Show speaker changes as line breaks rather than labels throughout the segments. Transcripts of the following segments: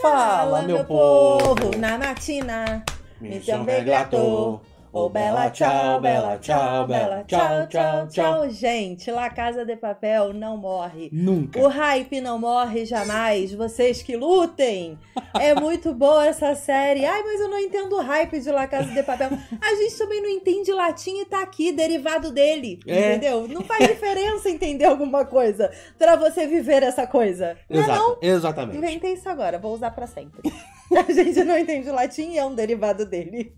Fala, meu
povo!
Na Natina, me chama
reglator.
Oh, bela tchau, bela tchau, bela tchau, tchau, tchau. Gente, La Casa de Papel não morre. Nunca. O hype não morre jamais. Vocês que lutem. É muito boa essa série. Ai, mas eu não entendo o hype de La Casa de Papel. A gente também não entende latim e tá aqui, derivado dele. É. Entendeu? Não faz diferença entender alguma coisa para você viver essa coisa. É Exato, não, não? Exatamente. Inventei isso agora, vou usar para sempre. A gente não entende latim e é um derivado dele.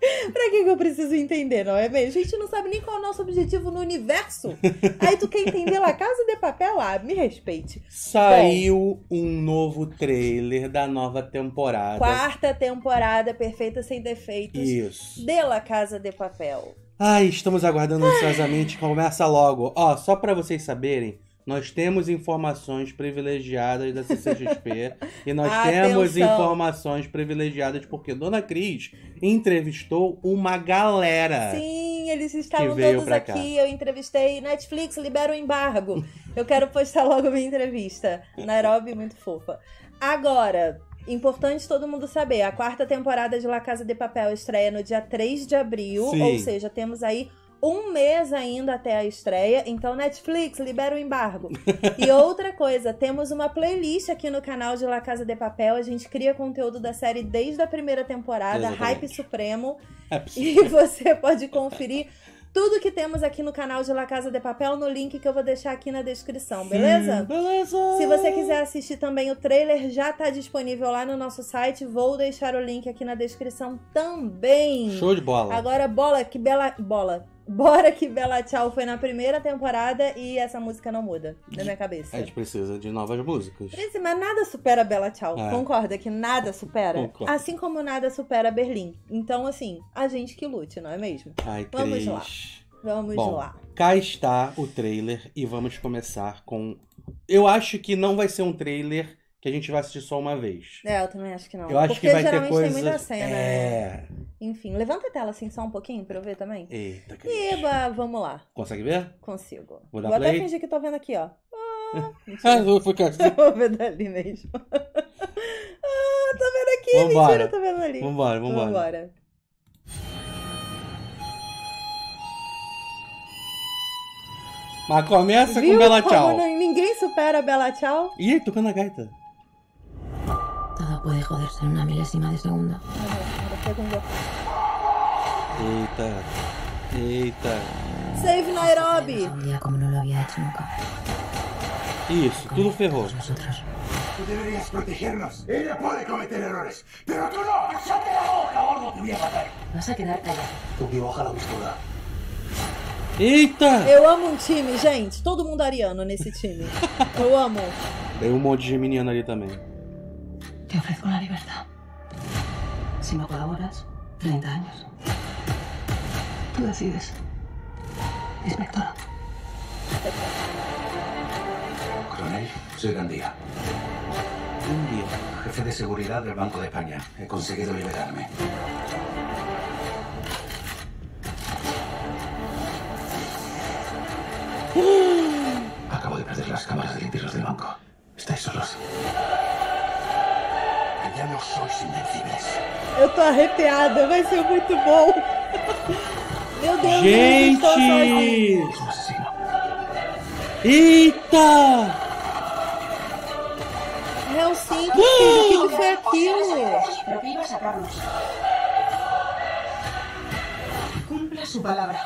pra que, que eu preciso entender, não é mesmo? A gente não sabe nem qual é o nosso objetivo no universo. Aí tu quer entender lá, Casa de Papel lá, ah, me respeite. Saiu
um novo trailer da nova temporada. Quarta
temporada, perfeita sem defeitos.
Isso.
De La Casa de Papel.
Ai, estamos aguardando ansiosamente. Começa logo. Ó, só para vocês saberem, nós temos informações privilegiadas da CCXP e nós ah, Atenção. temos informações privilegiadas porque Dona Cris entrevistou uma galera.
Sim, eles estavam todos aqui. Cá. Eu entrevistei Netflix, libera o embargo. Eu quero postar logo minha entrevista. Nairobi, muito fofa. Agora, Importante todo mundo saber, a quarta temporada de La Casa de Papel estreia no dia 3 de abril, Sim. ou seja, temos aí um mês ainda até a estreia, então Netflix, libera o embargo. e outra coisa, temos uma playlist aqui no canal de La Casa de Papel, a gente cria conteúdo da série desde a primeira temporada, Exatamente. Hype Supremo,
é e você
pode conferir tudo que temos aqui no canal de La Casa de Papel no link que eu vou deixar aqui na descrição, beleza? Sim, beleza! Se você quiser assistir também o trailer, já está disponível lá no nosso site. Vou deixar o link aqui na descrição também. Show de bola! Agora, bola, que bela. Bola. Bora que Bela Tchau foi na primeira temporada e essa música não muda na minha cabeça. A gente
precisa de novas músicas. Precisa,
mas nada supera Bela Tchau. É. Concorda que nada supera? Concordo. Assim como nada supera Berlim. Então, assim, a gente que lute, não é mesmo? Ai, Vamos três. lá. Vamos Bom, lá.
Cá está o trailer e vamos começar com. Eu acho que não vai ser um trailer que a gente vai assistir só uma vez.
É, eu também acho que não. Eu acho Porque que vai geralmente ter coisa... tem muita cena. Né? É. Enfim, levanta a tela assim só um pouquinho pra eu ver também. Eita, que Eba, vamos lá.
Consegue ver? Consigo. Vou, dar Vou play. até fingir
que tô vendo aqui, ó. Ah, mentira. Ah, vou ficar assim. Vou ver dali mesmo. ah, tô vendo aqui, vambora. mentira, tô vendo ali. Vambora, vambora. Vambora.
Mas começa Viu com Bela Tchau. Não,
ninguém supera Bela Tchau.
Ih, tocando a gaita
puede joderse en una milésima de segundo.
Eita, eita.
Save Nairobi! Un día como no
lo había hecho nunca. Isso, tudo ferrou. Tú
deberías protegernos. Ella puede cometer errores, pero tú no. ¡Cállate la boca, gordo! Te voy a matar. Vas a quedar callado. Tú que la pistola. Eita! Eu amo um time, gente. Todo mundo ariano nesse time. Eu amo.
Tem um monte de geminiano ali também. Te ofrezco la libertad. Si me colaboras, 30 años. Tú decides. Inspectora. Coronel, soy Gandía. Un jefe de seguridad del Banco de España. He conseguido liberarme. Acabo de perder las cámaras de limpios del banco. Estáis solos.
Eu tô arrepiada, vai ser muito bom. Meu Deus, Gente! Eu estou sozinho.
Eita!
Não, sim, filho, o que foi aquilo?
Cumpra sua palavra.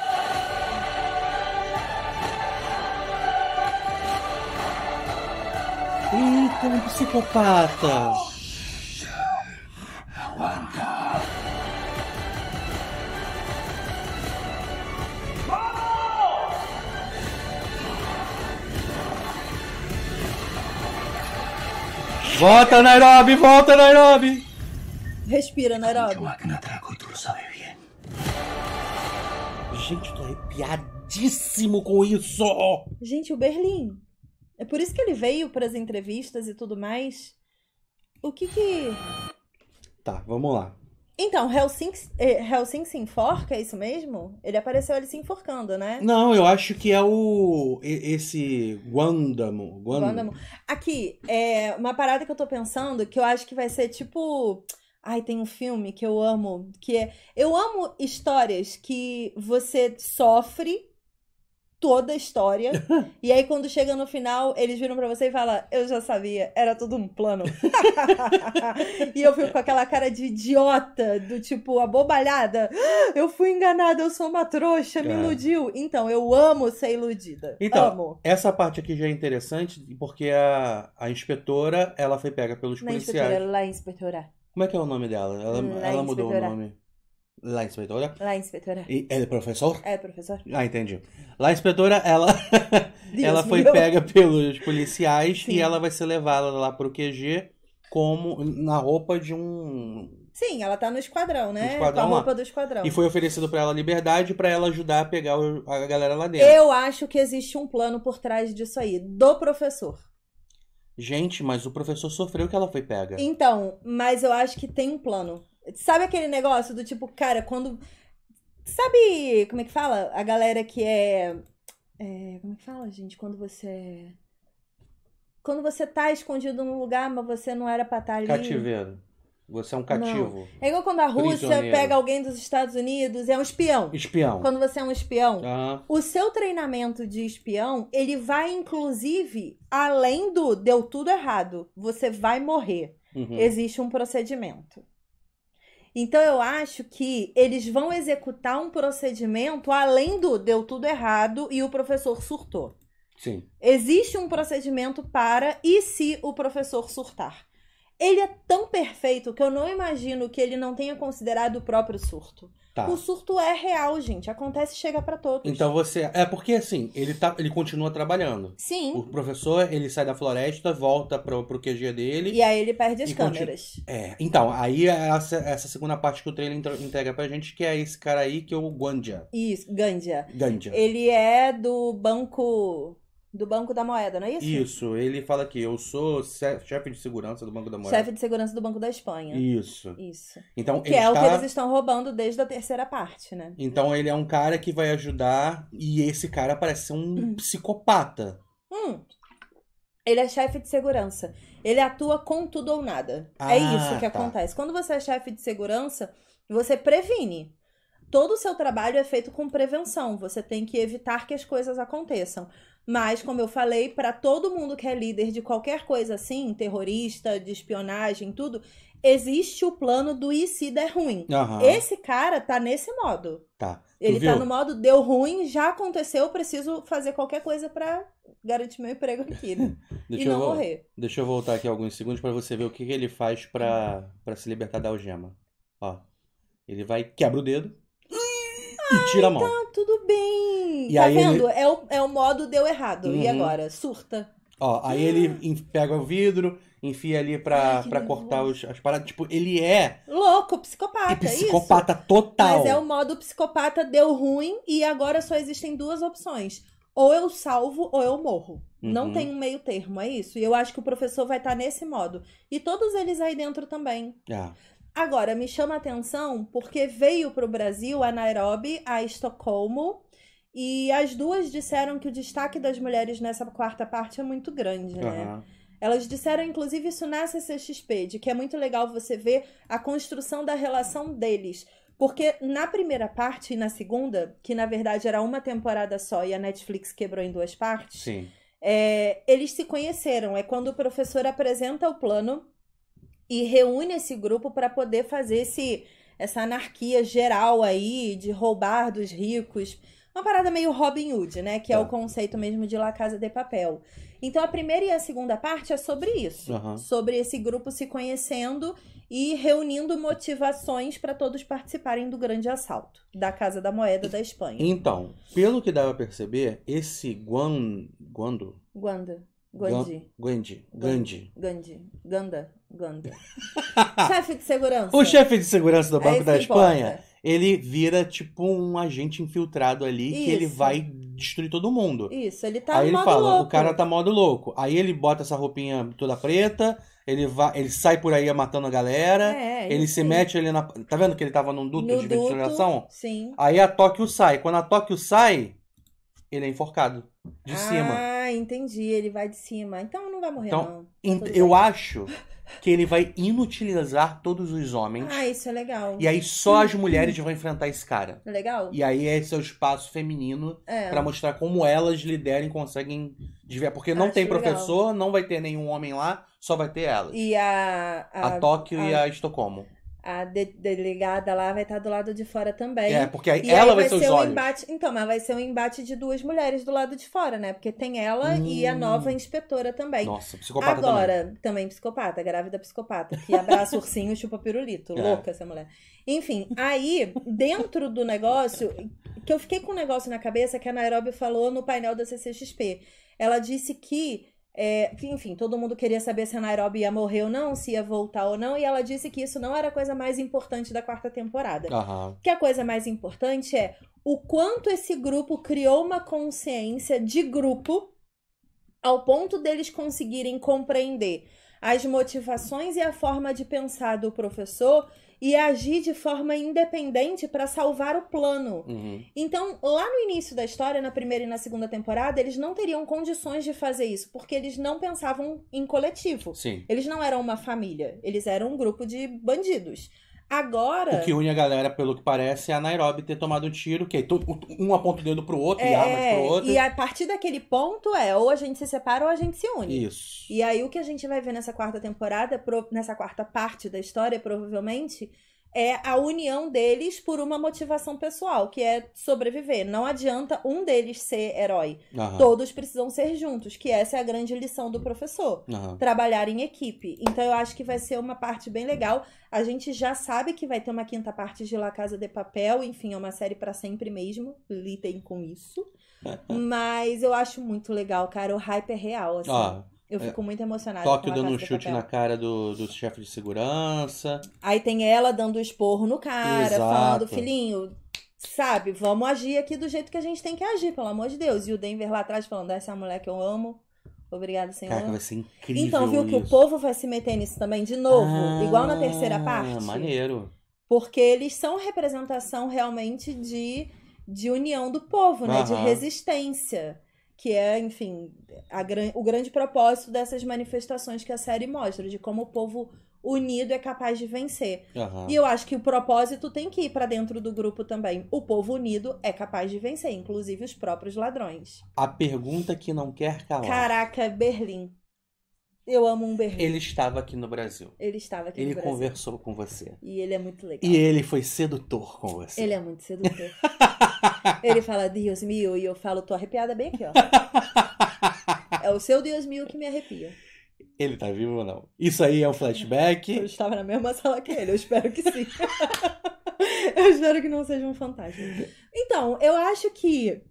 Eita, um psicopata! Volta, Nairobi! Volta, Nairobi!
Respira, Nairobi.
Gente, eu tô arrepiadíssimo com isso!
Gente, o Berlim. É por isso que ele veio para as entrevistas e tudo mais. O que que.
Tá, vamos lá.
Então, Helsinki, é, Helsinki se enforca, é isso mesmo? Ele apareceu ele se enforcando, né? Não,
eu acho que é o. Esse. Guandamo. Guandamo.
Aqui, é uma parada que eu tô pensando que eu acho que vai ser tipo. Ai, tem um filme que eu amo, que é. Eu amo histórias que você sofre toda a história. e aí, quando chega no final, eles viram para você e falam: Eu já sabia, era tudo um plano. e eu fico com aquela cara de idiota, do tipo, abobalhada. Eu fui enganada, eu sou uma trouxa, me é. iludiu. Então, eu amo ser iludida. Então, amo.
essa parte aqui já é interessante, porque a, a inspetora, ela foi pega pelos policiais. Inspetora,
lá, inspetora.
Como é que é o nome dela? Ela, ela mudou o nome. La inspetora? La inspetora. E ele é professor? É professor. Ah, entendi. La inspetora, ela, ela foi meu. pega pelos policiais Sim. e ela vai ser levada lá pro QG como na roupa de um
Sim, ela tá no esquadrão, né? No esquadrão com a roupa lá. do esquadrão. E foi
oferecido para ela liberdade para ela ajudar a pegar a galera lá dentro. Eu
acho que existe um plano por trás disso aí, do professor.
Gente, mas o professor sofreu que ela foi pega.
Então, mas eu acho que tem um plano. Sabe aquele negócio do tipo, cara, quando. Sabe como é que fala? A galera que é. é como é que fala, gente? Quando você. É, quando você tá escondido num lugar, mas você não era pra estar tá ali. Cativeiro.
Você é um cativo. Não. É igual quando a Rússia pega
alguém dos Estados Unidos, é um espião. Espião. Quando você é um espião, uhum. o seu treinamento de espião, ele vai inclusive além do deu tudo errado, você vai morrer. Uhum. Existe um procedimento. Então eu acho que eles vão executar um procedimento além do deu tudo errado e o professor surtou. Sim. Existe um procedimento para e se o professor surtar. Ele é tão perfeito que eu não imagino que ele não tenha considerado o próprio surto. Tá. O surto é real, gente. Acontece e chega para todos.
Então você. É porque assim, ele, tá, ele continua trabalhando. Sim. O professor, ele sai da floresta, volta pro, pro QG dele. E aí
ele perde as câmeras. Continu...
É. Então, aí é essa, essa segunda parte que o trailer entrega pra gente, que é esse cara aí, que é o Guandia.
Isso, Gandia. Gandia. Ele é do banco do Banco da Moeda, não é isso? Isso,
ele fala que eu sou chefe de segurança do Banco da Moeda. Chefe
de segurança do Banco da Espanha. Isso. Isso. Então, que é está... o que é eles estão roubando desde a terceira parte, né?
Então ele é um cara que vai ajudar e esse cara parece ser um hum. psicopata.
Hum. Ele é chefe de segurança. Ele atua com tudo ou nada. É ah, é isso que tá. acontece. Quando você é chefe de segurança, você previne todo o seu trabalho é feito com prevenção. Você tem que evitar que as coisas aconteçam. Mas, como eu falei, para todo mundo que é líder de qualquer coisa assim, terrorista, de espionagem, tudo, existe o plano do e se der ruim. Esse cara tá nesse modo.
Tá. Tu Ele tá viu? tá no
modo deu ruim, já aconteceu, preciso fazer qualquer coisa para garantir meu emprego aqui, né? e não eu, morrer.
Deixa eu voltar aqui alguns segundos para você ver o que, que ele faz para se libertar da algema. Ó, ele vai quebra o dedo,
e ah, tira a mão. Tá, tudo bem. E tá aí vendo? Ele... É, o, é o modo deu errado. Uhum. E agora? Surta.
Ó, aí ele ah. pega o vidro, enfia ali pra, Ai, pra cortar os, as paradas. Tipo, ele é.
Louco, psicopata. É psicopata isso. total. Mas é o modo psicopata deu ruim e agora só existem duas opções. Ou eu salvo ou eu morro. Uhum. Não tem um meio termo, é isso. E eu acho que o professor vai estar tá nesse modo. E todos eles aí dentro também. É. Agora, me chama a atenção porque veio para o Brasil a Nairobi, a Estocolmo, e as duas disseram que o destaque das mulheres nessa quarta parte é muito grande, né? Uhum. Elas disseram, inclusive, isso na CCXP, de que é muito legal você ver a construção da relação deles. Porque na primeira parte e na segunda, que na verdade era uma temporada só e a Netflix quebrou em duas partes, é, eles se conheceram. É quando o professor apresenta o plano e reúne esse grupo para poder fazer esse, essa anarquia geral aí de roubar dos ricos. Uma parada meio Robin Hood, né? Que é, é o conceito mesmo de La Casa de Papel. Então a primeira e a segunda parte é sobre isso, uhum. sobre esse grupo se conhecendo e reunindo motivações para todos participarem do grande assalto da Casa da Moeda da Espanha.
Então, pelo que dá para perceber, esse Guan... Guando,
Guanda Gandhi. Gandhi. Gandhi. Gandhi. Ganda. Ganda. chefe de segurança. O
chefe de segurança do é Banco é da Espanha, ele vira tipo um agente infiltrado ali Isso. que ele vai destruir todo mundo.
Isso, ele tá Aí ele fala, louco. o cara tá
modo louco. Aí ele bota essa roupinha toda preta, ele vai, ele sai por aí matando a galera, é, é ele sim. se mete ali na, tá vendo que ele tava num duto no de duto, ventilação? Sim. Aí a Tóquio sai. Quando a Tóquio sai, ele é enforcado. De ah, cima.
Ah, entendi. Ele vai de cima. Então não vai morrer, então, não. Tá eu acho
que ele vai inutilizar todos os homens. Ah,
isso é legal. E aí só as mulheres
vão enfrentar esse cara. É legal. E aí esse é o espaço feminino é. para mostrar como elas lideram e conseguem desviar. Porque não acho tem professor, legal. não vai ter nenhum homem lá, só vai ter elas. E
a. A, a Tóquio a... e
a Estocolmo
a de delegada lá vai estar do lado de fora também. É, porque aí ela aí vai, vai ser, ser um embate. Então, mas vai ser um embate de duas mulheres do lado de fora, né? Porque tem ela hum. e a hum. nova inspetora também. Nossa, psicopata Agora, também. também psicopata, grávida psicopata, que abraça ursinho e chupa pirulito. É. Louca essa mulher. Enfim, aí, dentro do negócio, que eu fiquei com um negócio na cabeça que a Nairobi falou no painel da CCXP. Ela disse que é, que, enfim, todo mundo queria saber se a Nairobi ia morrer ou não, se ia voltar ou não, e ela disse que isso não era a coisa mais importante da quarta temporada. Uhum. Que a coisa mais importante é o quanto esse grupo criou uma consciência de grupo ao ponto deles conseguirem compreender as motivações e a forma de pensar do professor e agir de forma independente para salvar o plano. Uhum. Então, lá no início da história, na primeira e na segunda temporada, eles não teriam condições de fazer isso, porque eles não pensavam em coletivo. Sim. Eles não eram uma família, eles eram um grupo de bandidos. Agora. O que
une a galera, pelo que parece, é a Nairobi ter tomado um tiro, que um aponta o dedo pro outro é, e armas pro outro. E a
partir daquele ponto é, ou a gente se separa ou a gente se une. Isso. E aí o que a gente vai ver nessa quarta temporada, nessa quarta parte da história, provavelmente, é a união deles por uma motivação pessoal, que é sobreviver. Não adianta um deles ser herói. Aham. Todos precisam ser juntos, que essa é a grande lição do professor. Aham. Trabalhar em equipe. Então eu acho que vai ser uma parte bem legal. A gente já sabe que vai ter uma quinta parte de La Casa de Papel, enfim, é uma série para sempre mesmo. Litem com isso. É, é. Mas eu acho muito legal, cara. O hype é real, assim. Ah, eu fico é. muito emocionada. Tóquio dando um chute na
cara do, do chefe de segurança.
Aí tem ela dando esporro no cara, Exato. falando, filhinho, sabe, vamos agir aqui do jeito que a gente tem que agir, pelo amor de Deus. E o Denver lá atrás falando, essa é a mulher que eu amo. Obrigado, Senhor. Cara, vai ser incrível. Então, viu isso. que o povo vai se meter nisso também de novo, ah, igual na terceira parte.
Maneiro.
Porque eles são representação realmente de, de união do povo, né? Aham. De resistência que é, enfim, a, o grande propósito dessas manifestações que a série mostra, de como o povo unido é capaz de vencer. Uhum. E eu acho que o propósito tem que ir para dentro do grupo também. O povo unido é capaz de vencer, inclusive os próprios ladrões.
A pergunta que não quer calar. Caraca,
Berlim. Eu amo um berreiro.
Ele estava aqui no Brasil.
Ele estava aqui ele no Brasil. Ele
conversou com você. E ele é muito legal. E ele foi sedutor com você. Ele é
muito sedutor. ele fala, Deus mil, e eu falo, tô arrepiada bem aqui, ó. é o seu Deus mil que me arrepia.
Ele tá vivo ou não? Isso aí é um flashback?
Eu estava na mesma sala que ele, eu espero que sim. eu espero que não seja um fantasma. Então, eu acho que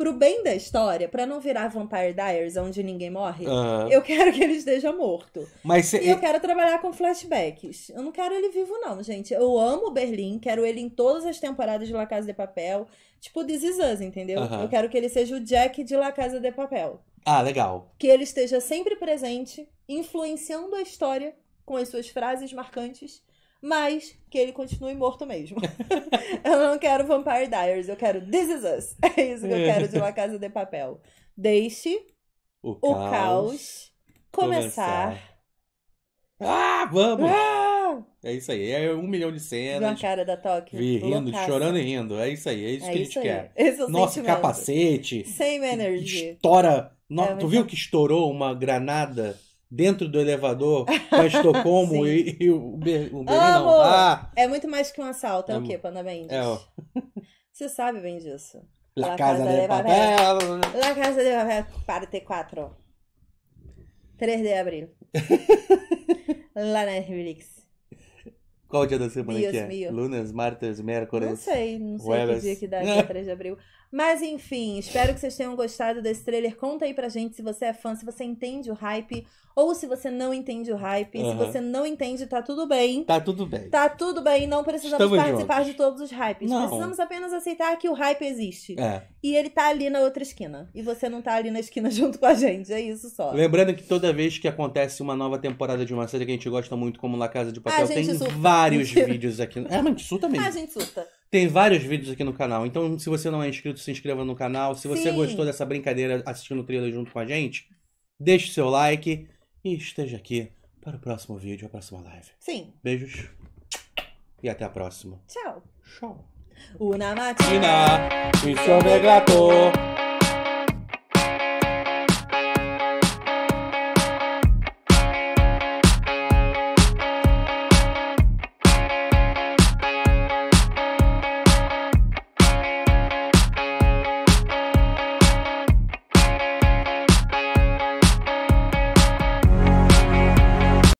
pro bem da história, para não virar Vampire Diaries, onde ninguém morre, uhum. eu quero que ele esteja morto. Mas E eu quero trabalhar com flashbacks. Eu não quero ele vivo, não, gente. Eu amo Berlim, quero ele em todas as temporadas de La Casa de Papel. Tipo, This Is Us, entendeu? Uhum. Eu quero que ele seja o Jack de La Casa de Papel.
Ah, legal.
Que ele esteja sempre presente, influenciando a história com as suas frases marcantes mas que ele continue morto mesmo. eu não quero Vampire Diaries, eu quero This Is Us. É isso que eu quero de uma casa de papel. Deixe
o, o caos, caos, começar. começar. Ah, vamos!
Ah!
É isso aí, é um milhão de cenas. Uma
cara da Tóquio. Vi, rindo, Loucaça. chorando e
rindo. É isso aí, é isso é que isso a gente aí. quer. Esse é Nossa, capacete.
Same energy.
Estoura. No... É, tu viu que estourou uma granada dentro do elevador para Estocolmo e, e, o, Ber... o Berlim não. Ah,
é muito mais que um assalto, é, é o quê, Panda Mendes? É, Você sabe bem disso. La, La Casa, casa de, de Papel. La Casa de Papel, parte 4. 3 de abril. Lá na Netflix. Qual dia da semana Deus que é? Mio.
Lunes, martes, miércoles. Não sei, não sei Weves. que dia que dá, dia 3
de abril. Mas enfim, espero que vocês tenham gostado desse trailer. Conta aí pra gente se você é fã, se você entende o hype ou se você não entende o hype. Uhum. Se você não entende, tá tudo bem. Tá
tudo bem. Tá
tudo bem, não precisamos Estamos participar juntos. de todos os hypes. Não. Precisamos apenas aceitar que o hype existe. É. E ele tá ali na outra esquina. E você não tá ali na esquina junto com a gente. É isso só.
Lembrando que toda vez que acontece uma nova temporada de uma série que a gente gosta muito, como La Casa de Papel, tem surta. vários vídeos aqui. É, mas a gente surta mesmo. A gente surta. Tem vários vídeos aqui no canal. Então, se você não é inscrito, se inscreva no canal. Se você Sim. gostou dessa brincadeira assistindo o trailer junto com a gente, deixe seu like e esteja aqui para o próximo vídeo, a próxima live. Sim. Beijos e até a próxima.
Tchau. Tchau. Una mi sono